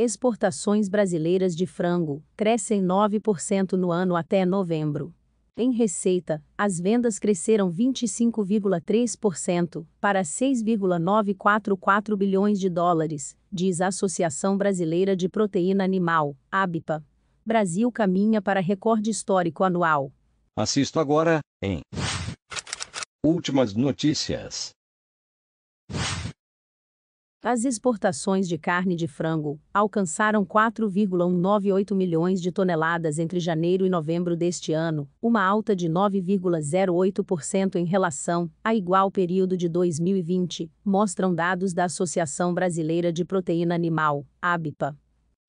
Exportações brasileiras de frango crescem 9% no ano até novembro. Em receita, as vendas cresceram 25,3% para 6,944 bilhões de dólares, diz a Associação Brasileira de Proteína Animal, ABPA. Brasil caminha para recorde histórico anual. Assisto agora em Últimas notícias. As exportações de carne de frango alcançaram 4,198 milhões de toneladas entre janeiro e novembro deste ano, uma alta de 9,08% em relação a igual período de 2020, mostram dados da Associação Brasileira de Proteína Animal, ABPA.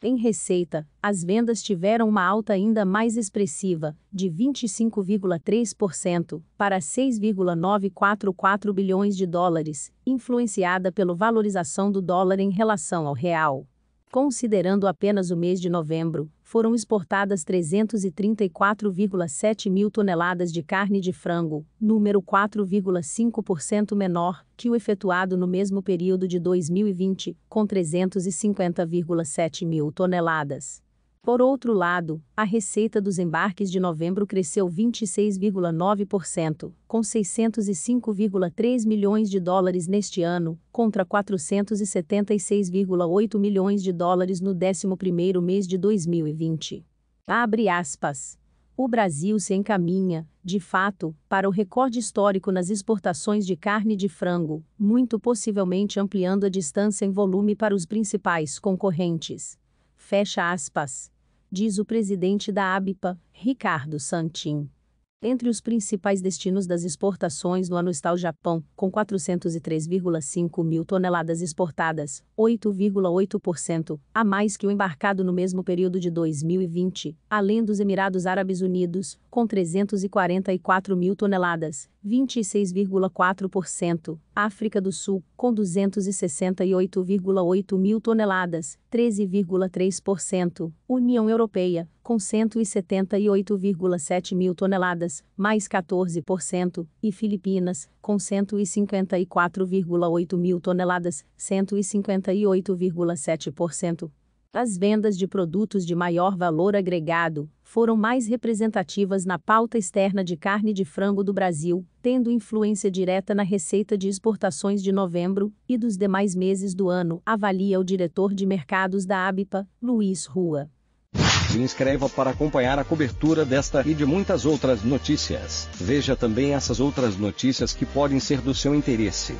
Em receita, as vendas tiveram uma alta ainda mais expressiva, de 25,3% para 6,944 bilhões de dólares, influenciada pela valorização do dólar em relação ao real. Considerando apenas o mês de novembro, foram exportadas 334,7 mil toneladas de carne de frango, número 4,5% menor que o efetuado no mesmo período de 2020, com 350,7 mil toneladas. Por outro lado, a receita dos embarques de novembro cresceu 26,9%, com 605,3 milhões de dólares neste ano, contra 476,8 milhões de dólares no 11º mês de 2020. Abre aspas. O Brasil se encaminha, de fato, para o recorde histórico nas exportações de carne de frango, muito possivelmente ampliando a distância em volume para os principais concorrentes. Fecha aspas. Diz o presidente da ABIPA, Ricardo Santin. Entre os principais destinos das exportações no ano está o Japão, com 403,5 mil toneladas exportadas, 8,8%, a mais que o embarcado no mesmo período de 2020, além dos Emirados Árabes Unidos, com 344 mil toneladas, 26,4%, África do Sul, com 268,8 mil toneladas, 13,3%, União Europeia, com 178,7 mil toneladas, mais 14%, e Filipinas, com 154,8 mil toneladas, 158,7%. As vendas de produtos de maior valor agregado foram mais representativas na pauta externa de carne de frango do Brasil, tendo influência direta na receita de exportações de novembro e dos demais meses do ano, avalia o diretor de mercados da ABIPA, Luiz Rua. Se inscreva para acompanhar a cobertura desta e de muitas outras notícias. Veja também essas outras notícias que podem ser do seu interesse.